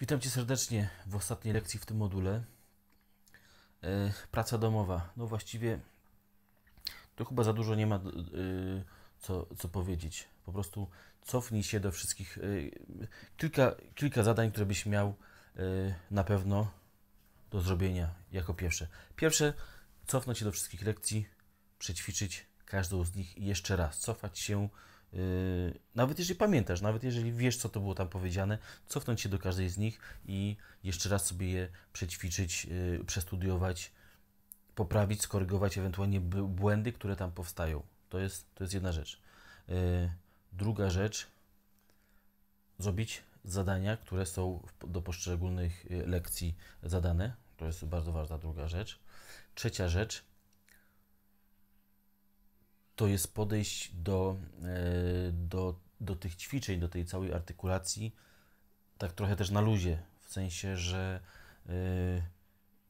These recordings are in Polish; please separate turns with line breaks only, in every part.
Witam Cię serdecznie w ostatniej lekcji w tym module. E, praca domowa. No właściwie to chyba za dużo nie ma e, co, co powiedzieć. Po prostu cofnij się do wszystkich. E, kilka, kilka zadań, które byś miał na pewno do zrobienia jako pierwsze. Pierwsze, cofnąć się do wszystkich lekcji, przećwiczyć każdą z nich i jeszcze raz cofać się Yy, nawet jeżeli pamiętasz, nawet jeżeli wiesz, co to było tam powiedziane, cofnąć się do każdej z nich i jeszcze raz sobie je przećwiczyć, yy, przestudiować, poprawić, skorygować ewentualnie błędy, które tam powstają. To jest, to jest jedna rzecz. Yy, druga rzecz, zrobić zadania, które są do poszczególnych lekcji zadane. To jest bardzo ważna druga rzecz. Trzecia rzecz, to jest podejść do, e, do, do tych ćwiczeń, do tej całej artykulacji, tak trochę też na luzie, w sensie, że e,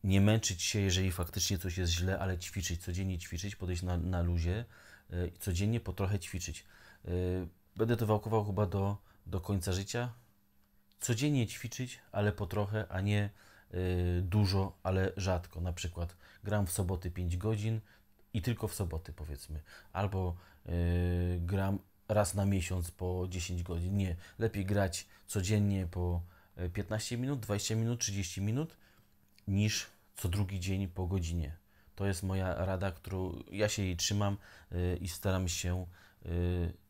nie męczyć się, jeżeli faktycznie coś jest źle, ale ćwiczyć, codziennie ćwiczyć, podejść na, na luzie e, i codziennie po trochę ćwiczyć. Będę to wałkował chyba do, do końca życia. Codziennie ćwiczyć, ale po trochę, a nie dużo, ale rzadko. Na przykład gram w soboty 5 godzin, i tylko w soboty, powiedzmy, albo yy, gram raz na miesiąc po 10 godzin. Nie, lepiej grać codziennie po 15 yy, minut, 20 minut, 30 minut niż co drugi dzień po godzinie. To jest moja rada, którą ja się jej trzymam yy, i staram się yy,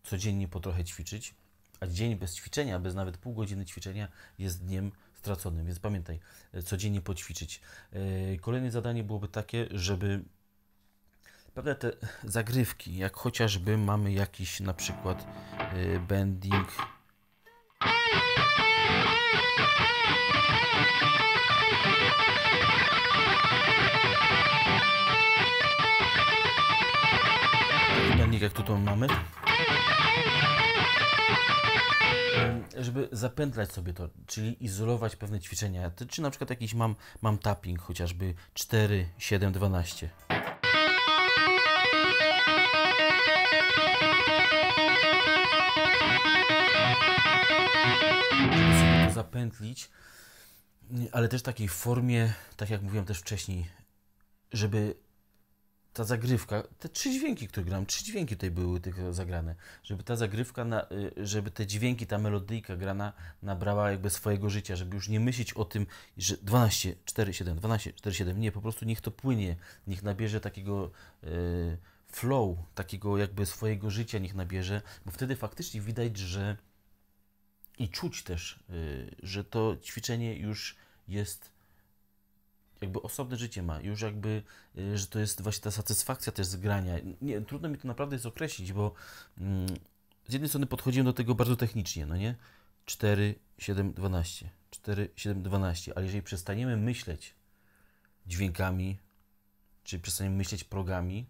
codziennie po trochę ćwiczyć. A dzień bez ćwiczenia, bez nawet pół godziny ćwiczenia jest dniem straconym, więc pamiętaj, yy, codziennie poćwiczyć. Yy, kolejne zadanie byłoby takie, żeby Prawda, te zagrywki, jak chociażby mamy jakiś na przykład y, bending bending jak tutaj mamy y, żeby zapętlać sobie to, czyli izolować pewne ćwiczenia. Czy na przykład jakiś mam, mam tapping, chociażby 4, 7, 12. upętlić, ale też w takiej formie, tak jak mówiłem też wcześniej, żeby ta zagrywka, te trzy dźwięki, które gram, trzy dźwięki tutaj były tylko zagrane, żeby ta zagrywka, na, y, żeby te dźwięki, ta melodyjka grana nabrała jakby swojego życia, żeby już nie myśleć o tym, że 12, 4, 7, 12, 4, 7, nie, po prostu niech to płynie, niech nabierze takiego y, flow, takiego jakby swojego życia niech nabierze, bo wtedy faktycznie widać, że i czuć też, y, że to ćwiczenie już jest jakby osobne życie ma, już jakby, y, że to jest właśnie ta satysfakcja też z grania. Nie, trudno mi to naprawdę jest określić, bo mm, z jednej strony podchodziłem do tego bardzo technicznie, no nie? 4, 7, 12. 4, 7, 12. Ale jeżeli przestaniemy myśleć dźwiękami, czy przestaniemy myśleć progami,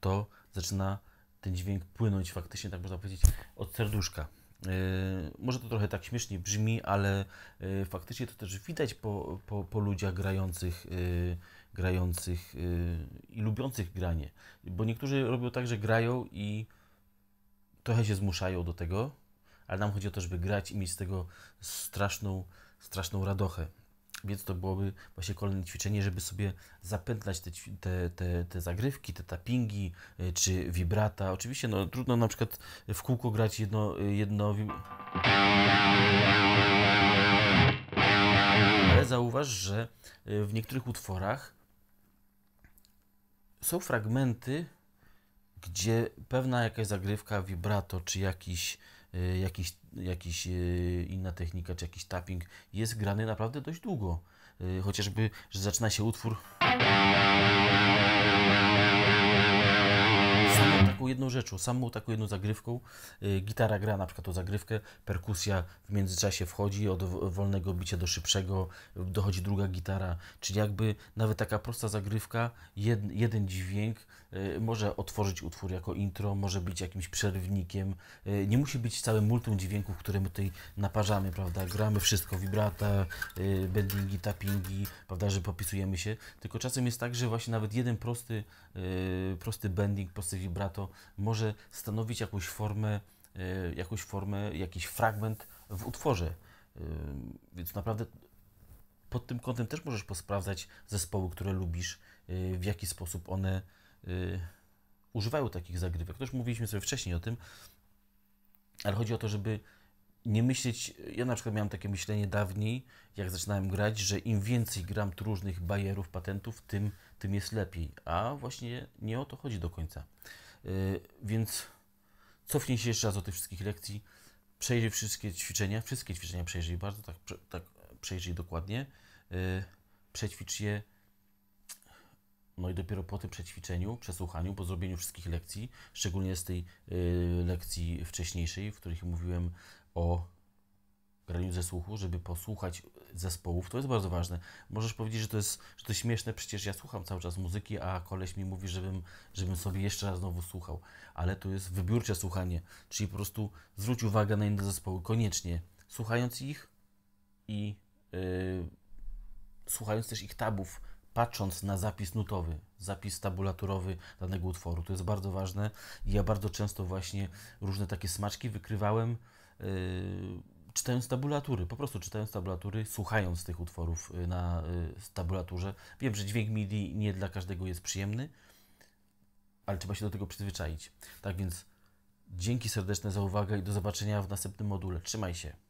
to zaczyna ten dźwięk płynąć faktycznie, tak można powiedzieć, od serduszka. Y, może to trochę tak śmiesznie brzmi, ale y, faktycznie to też widać po, po, po ludziach grających, y, grających i lubiących granie. Bo niektórzy robią tak, że grają i trochę się zmuszają do tego, ale nam chodzi o to, żeby grać i mieć z tego straszną, straszną radochę biec, to byłoby właśnie kolejne ćwiczenie, żeby sobie zapętlać te, te, te, te zagrywki, te tappingi y, czy vibrata. Oczywiście no, trudno na przykład w kółko grać jedno... jedno... Ale zauważ, że y, w niektórych utworach są fragmenty, gdzie pewna jakaś zagrywka, vibrato czy jakiś, y, jakiś jakiś e, inna technika, czy jakiś tapping jest grany naprawdę dość długo. E, chociażby, że zaczyna się utwór samą taką jedną rzeczą, samą taką jedną zagrywką. E, gitara gra na przykład tą zagrywkę, perkusja w międzyczasie wchodzi od wolnego bicia do szybszego, dochodzi druga gitara, czyli jakby nawet taka prosta zagrywka, jed, jeden dźwięk może otworzyć utwór jako intro, może być jakimś przerwnikiem, nie musi być cały multum dźwiękiem dźwięków, które my tutaj naparzamy, prawda? Gramy wszystko, wibrata, yy, bendingi, tappingi, prawda, że popisujemy się. Tylko czasem jest tak, że właśnie nawet jeden prosty, yy, prosty bending, prosty vibrato może stanowić jakąś formę, yy, jakąś formę, jakiś fragment w utworze. Y, więc naprawdę pod tym kątem też możesz posprawdzać zespoły, które lubisz, y, w jaki sposób one y, używają takich zagrywek. To już mówiliśmy sobie wcześniej o tym, ale chodzi o to, żeby nie myśleć. Ja na przykład miałem takie myślenie dawniej, jak zaczynałem grać, że im więcej gram różnych bajerów, patentów, tym, tym jest lepiej. A właśnie nie o to chodzi do końca. Y, więc cofnij się jeszcze raz do tych wszystkich lekcji, przejrzyj wszystkie ćwiczenia, wszystkie ćwiczenia przejrzyj bardzo, tak, tak przejrzyj dokładnie, y, przećwicz je no i dopiero po tym przećwiczeniu, przesłuchaniu, po zrobieniu wszystkich lekcji, szczególnie z tej y, lekcji wcześniejszej, w których mówiłem o graniu ze słuchu, żeby posłuchać zespołów, to jest bardzo ważne. Możesz powiedzieć, że to jest, że to śmieszne, przecież ja słucham cały czas muzyki, a koleś mi mówi, żebym, żebym sobie jeszcze raz znowu słuchał, ale to jest wybiórcze słuchanie, czyli po prostu zwróć uwagę na inne zespoły, koniecznie, słuchając ich i y, słuchając też ich tabów, patrząc na zapis nutowy, zapis tabulaturowy danego utworu. To jest bardzo ważne i ja bardzo często właśnie różne takie smaczki wykrywałem yy, czytając tabulatury, po prostu czytając tabulatury, słuchając tych utworów yy, na yy, tabulaturze. Wiem, że dźwięk MIDI nie dla każdego jest przyjemny, ale trzeba się do tego przyzwyczaić. Tak więc dzięki serdeczne za uwagę i do zobaczenia w następnym module. Trzymaj się.